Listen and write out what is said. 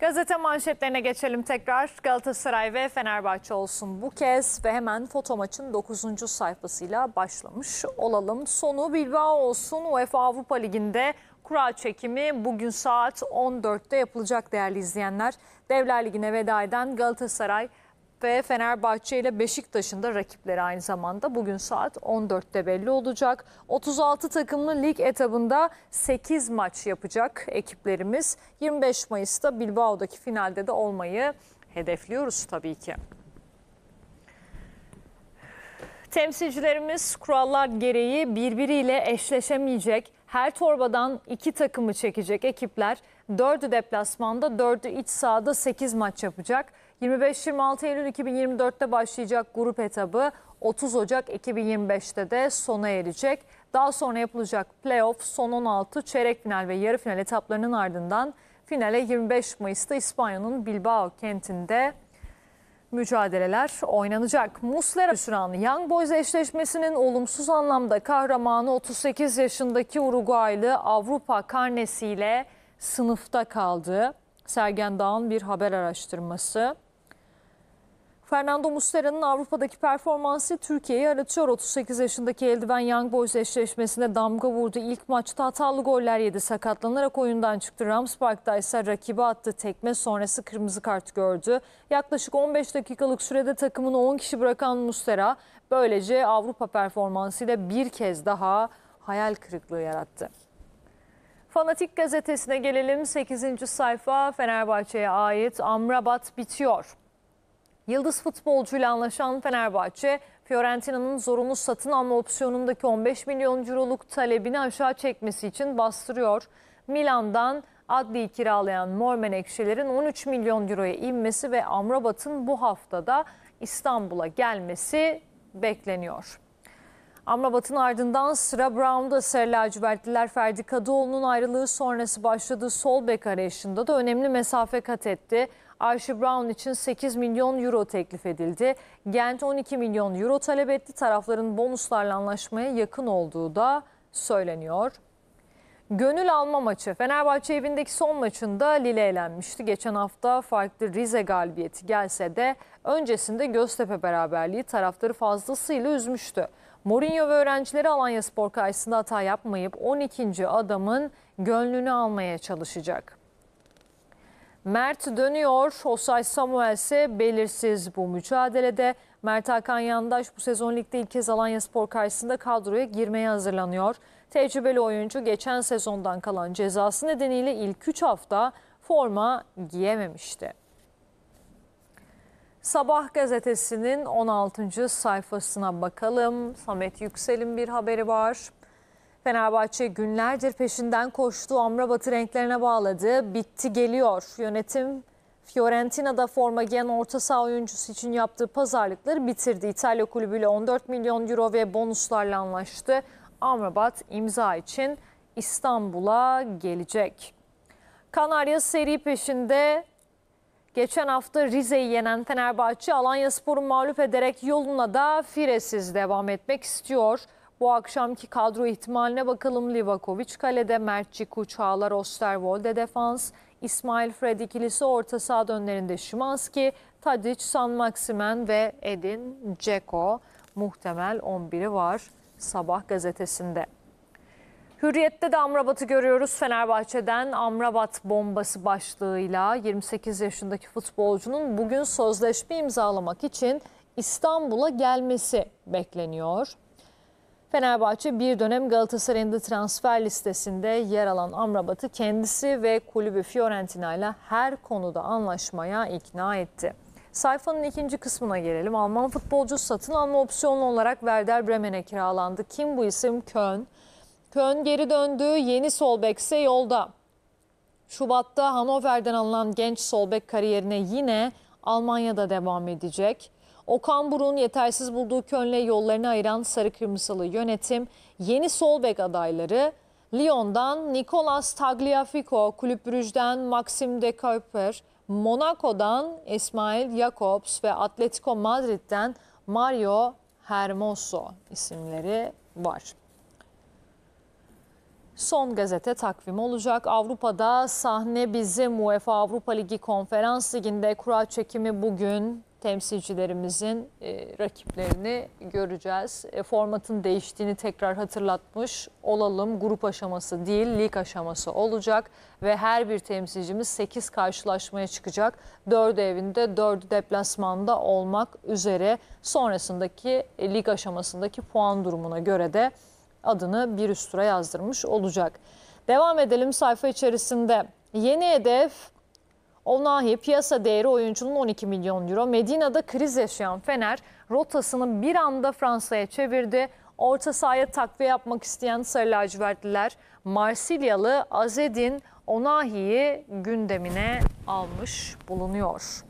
Gazete manşetlerine geçelim tekrar. Galatasaray ve Fenerbahçe olsun bu kez ve hemen foto maçın 9. sayfasıyla başlamış olalım. Sonu Bilbao olsun UEFA Avrupa Ligi'nde kura çekimi bugün saat 14'te yapılacak değerli izleyenler. Devler Ligi'ne veda eden Galatasaray ve Fenerbahçe ile Beşiktaş'ın da rakipleri aynı zamanda bugün saat 14'te belli olacak. 36 takımlı lig etabında 8 maç yapacak ekiplerimiz. 25 Mayıs'ta Bilbao'daki finalde de olmayı hedefliyoruz tabii ki. Temsilcilerimiz kurallar gereği birbiriyle eşleşemeyecek, her torbadan iki takımı çekecek ekipler. Dördü deplasmanda, dördü iç sahada 8 maç yapacak. 25-26 Eylül 2024'te başlayacak grup etabı 30 Ocak 2025'te de sona erecek. Daha sonra yapılacak playoff, son 16, çeyrek final ve yarı final etaplarının ardından finale 25 Mayıs'ta İspanya'nın Bilbao kentinde mücadeleler oynanacak. Muslera Süranlı Young Boys eşleşmesinin olumsuz anlamda kahramanı 38 yaşındaki Uruguaylı Avrupa karnesiyle sınıfta kaldı. Sergen Dağ'ın bir haber araştırması. Fernando Muslera'nın Avrupa'daki performansı Türkiye'yi aratıyor. 38 yaşındaki eldiven Young Boys eşleşmesine damga vurdu. İlk maçta hatalı goller yedi. Sakatlanarak oyundan çıktı. Rams Park'ta ise rakibe attı. Tekme sonrası kırmızı kart gördü. Yaklaşık 15 dakikalık sürede takımını 10 kişi bırakan Muslera böylece Avrupa performansıyla bir kez daha hayal kırıklığı yarattı. Fanatik gazetesine gelelim. 8. sayfa Fenerbahçe'ye ait Amrabat bitiyor. Yıldız futbolcuyla anlaşan Fenerbahçe, Fiorentina'nın zorunlu satın alma opsiyonundaki 15 milyon euroluk talebini aşağı çekmesi için bastırıyor. Milan'dan adli kiralayan Mor Menekşelerin 13 milyon euroya inmesi ve Amrabat'ın bu haftada İstanbul'a gelmesi bekleniyor. Amrabat'ın ardından sıra Brown'da Sarı Lacivertliler Ferdi Kadıoğlu'nun ayrılığı sonrası başladığı sol bek arayışında da önemli mesafe kat etti. Ayşe Brown için 8 milyon euro teklif edildi. Gent 12 milyon euro talep etti. Tarafların bonuslarla anlaşmaya yakın olduğu da söyleniyor. Gönül alma maçı. Fenerbahçe evindeki son maçında Lille elenmişti. Geçen hafta farklı Rize galibiyeti gelse de öncesinde Göztepe beraberliği taraftarı fazlasıyla üzmüştü. Mourinho ve öğrencileri Alanya Spor karşısında hata yapmayıp 12. adamın gönlünü almaya çalışacak. Mert dönüyor. Osay Samuel ise belirsiz bu mücadelede. Mert Hakan Yandaş bu sezon ligde ilk kez Alanya Spor karşısında kadroya girmeye hazırlanıyor. Tecrübeli oyuncu geçen sezondan kalan cezası nedeniyle ilk 3 hafta forma giyememişti. Sabah gazetesinin 16. sayfasına bakalım. Samet Yüksel'in bir haberi var. Fenerbahçe günlerdir peşinden koştu, Amrabat'ı renklerine bağladı. Bitti geliyor. Yönetim Fiorentina'da forma giyen orta saha oyuncusu için yaptığı pazarlıkları bitirdi. İtalya kulübüyle 14 milyon euro ve bonuslarla anlaştı. Amrabat imza için İstanbul'a gelecek. Kanarya seri peşinde Geçen hafta Rize'yi yenen Fenerbahçe Alanya Spor'u mağlup ederek yoluna da firesiz devam etmek istiyor. Bu akşamki kadro ihtimaline bakalım. Livakovic kalede, Mertçiku, Çağlar Osterwolde defans, İsmail Fred ikilisi orta saha önlerinde Şimanski, Tadic, San Maksimen ve Edin Ceko muhtemel 11'i var Sabah gazetesinde. Hürriyette de Amrabat'ı görüyoruz. Fenerbahçe'den Amrabat bombası başlığıyla 28 yaşındaki futbolcunun bugün sözleşme imzalamak için İstanbul'a gelmesi bekleniyor. Fenerbahçe bir dönem Galatasaray'ın da transfer listesinde yer alan Amrabat'ı kendisi ve kulübü Fiorentina ile her konuda anlaşmaya ikna etti. Sayfanın ikinci kısmına gelelim. Alman futbolcu satın alma opsiyonlu olarak Werder Bremen'e kiralandı. Kim bu isim? Köln. Köln geri döndü. Yeni Solbek ise yolda. Şubat'ta Hanoverden alınan genç Solbek kariyerine yine Almanya'da devam edecek. Okan Buruk'un yetersiz bulduğu Köln'le yollarını ayıran Sarı Kırmızılı yönetim yeni sol bek adayları Lyon'dan Nicolas Tagliafico, Kulüp Brüj'den Maxim de Kuiper, Monaco'dan Esmail Jacobs ve Atletico Madrid'den Mario Hermoso isimleri var. Son gazete takvimi olacak. Avrupa'da sahne bizim UEFA Avrupa Ligi Konferans Ligi'nde kura çekimi bugün temsilcilerimizin e, rakiplerini göreceğiz. E, formatın değiştiğini tekrar hatırlatmış olalım. Grup aşaması değil, lig aşaması olacak ve her bir temsilcimiz 8 karşılaşmaya çıkacak. 4 evinde, 4'ü deplasmanda olmak üzere sonrasındaki e, lig aşamasındaki puan durumuna göre de adını bir üst tura yazdırmış olacak. Devam edelim sayfa içerisinde. Yeni hedef Onahi piyasa değeri oyuncunun 12 milyon euro. Medina'da kriz yaşayan Fener rotasını bir anda Fransa'ya çevirdi. Orta sahaya takviye yapmak isteyen Sarı Lacivertliler Marsilyalı Azedin Onahi'yi gündemine almış bulunuyor.